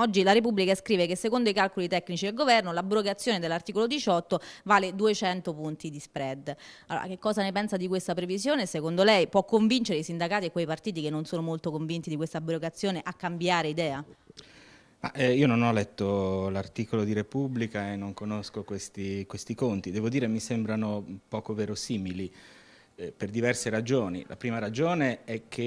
Oggi la Repubblica scrive che secondo i calcoli tecnici del governo l'abrogazione dell'articolo 18 vale 200 punti di spread. Allora, che cosa ne pensa di questa previsione? Secondo lei può convincere i sindacati e quei partiti che non sono molto convinti di questa abrogazione a cambiare idea? Ah, eh, io non ho letto l'articolo di Repubblica e non conosco questi, questi conti. Devo dire che mi sembrano poco verosimili eh, per diverse ragioni. La prima ragione è che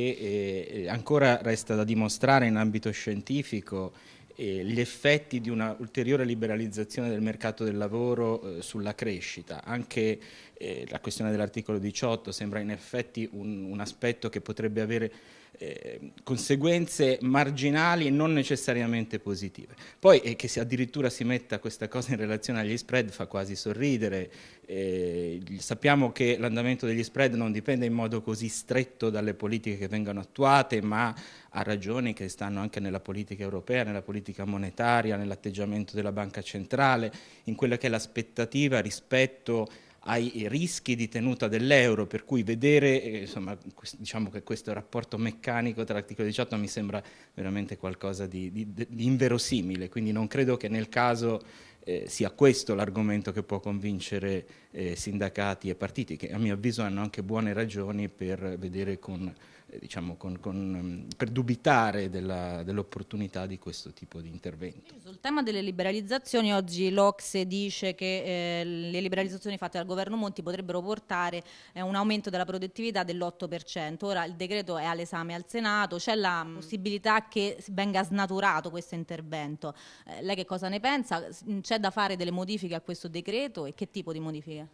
eh, ancora resta da dimostrare in ambito scientifico eh, gli effetti di una ulteriore liberalizzazione del mercato del lavoro eh, sulla crescita. Anche eh, la questione dell'articolo 18 sembra in effetti un, un aspetto che potrebbe avere eh, conseguenze marginali e non necessariamente positive. Poi eh, che si addirittura si metta questa cosa in relazione agli spread fa quasi sorridere. Eh, sappiamo che l'andamento degli spread non dipende in modo così stretto dalle politiche che vengono attuate, ma ha ragioni che stanno anche nella politica europea, nella politica politica monetaria, nell'atteggiamento della banca centrale, in quella che è l'aspettativa rispetto ai rischi di tenuta dell'euro, per cui vedere, eh, insomma, diciamo che questo rapporto meccanico tra l'articolo 18 mi sembra veramente qualcosa di, di, di inverosimile, quindi non credo che nel caso eh, sia questo l'argomento che può convincere eh, sindacati e partiti, che a mio avviso hanno anche buone ragioni per vedere con eh, diciamo, con, con, ehm, per dubitare dell'opportunità di questo tipo di intervento. Sul tema delle liberalizzazioni oggi l'Ocse dice che eh, le liberalizzazioni fatte dal governo Monti potrebbero portare eh, un aumento della produttività dell'8%, ora il decreto è all'esame al Senato, c'è la possibilità che venga snaturato questo intervento, eh, lei che cosa ne pensa? C'è da fare delle modifiche a questo decreto e che tipo di modifiche?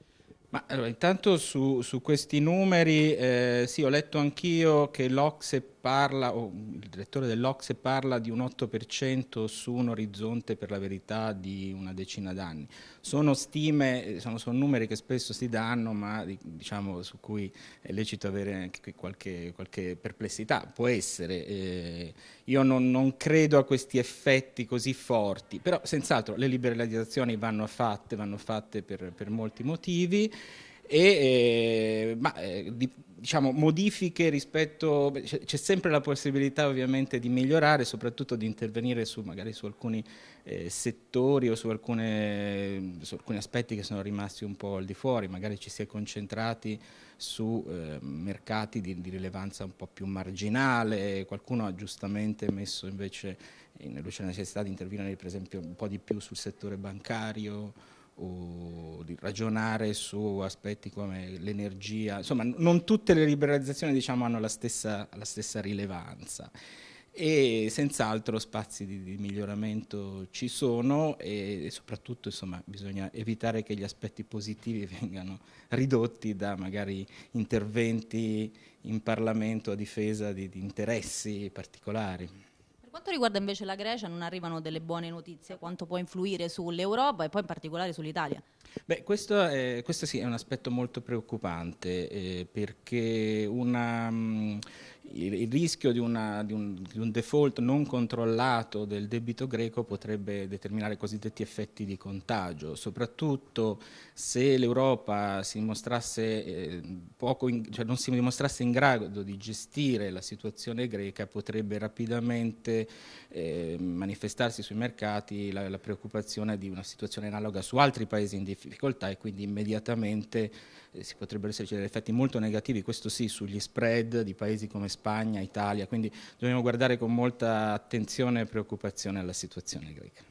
Ma allora, intanto su, su questi numeri, eh, sì, ho letto anch'io che l'Ocse parla, o il direttore dell'Ocse parla di un 8% su un orizzonte per la verità di una decina d'anni. Sono stime, sono, sono, numeri che spesso si danno, ma diciamo, su cui è lecito avere anche qualche, qualche perplessità, può essere. Eh, io non, non, credo a questi effetti così forti, però senz'altro le liberalizzazioni vanno fatte, vanno fatte per, per molti motivi e, eh, ma, eh, di, diciamo, modifiche rispetto, c'è sempre la possibilità ovviamente di migliorare, soprattutto di intervenire su, magari su alcuni eh, settori o su, alcune, su, alcuni aspetti che sono rimasti un po' al di fuori, magari ci si è concentrati su eh, mercati di, di, rilevanza un po' più marginale, qualcuno ha giustamente messo invece in luce la necessità di intervenire per esempio un po' di più sul settore bancario o di ragionare su aspetti come l'energia, insomma non tutte le liberalizzazioni diciamo, hanno la stessa, la stessa, rilevanza e senz'altro spazi di, di, miglioramento ci sono e, e soprattutto insomma, bisogna evitare che gli aspetti positivi vengano ridotti da magari interventi in Parlamento a difesa di, di interessi particolari quanto riguarda invece la Grecia non arrivano delle buone notizie, quanto può influire sull'Europa e poi in particolare sull'Italia? Beh, questo, è, eh, questo sì è un aspetto molto preoccupante eh, perché una... Mh, mm, il, il rischio di, una, di, un, di, un, default non controllato del debito greco potrebbe determinare cosiddetti effetti di contagio, soprattutto se l'Europa si eh, in, cioè non si dimostrasse in grado di gestire la situazione greca, potrebbe rapidamente eh, manifestarsi sui mercati la, la preoccupazione di una situazione analoga su altri paesi in difficoltà e quindi immediatamente eh, si potrebbero esserci degli effetti molto negativi, questo sì, sugli spread di paesi come Spagna, Italia, quindi dobbiamo guardare con molta attenzione e preoccupazione alla situazione greca.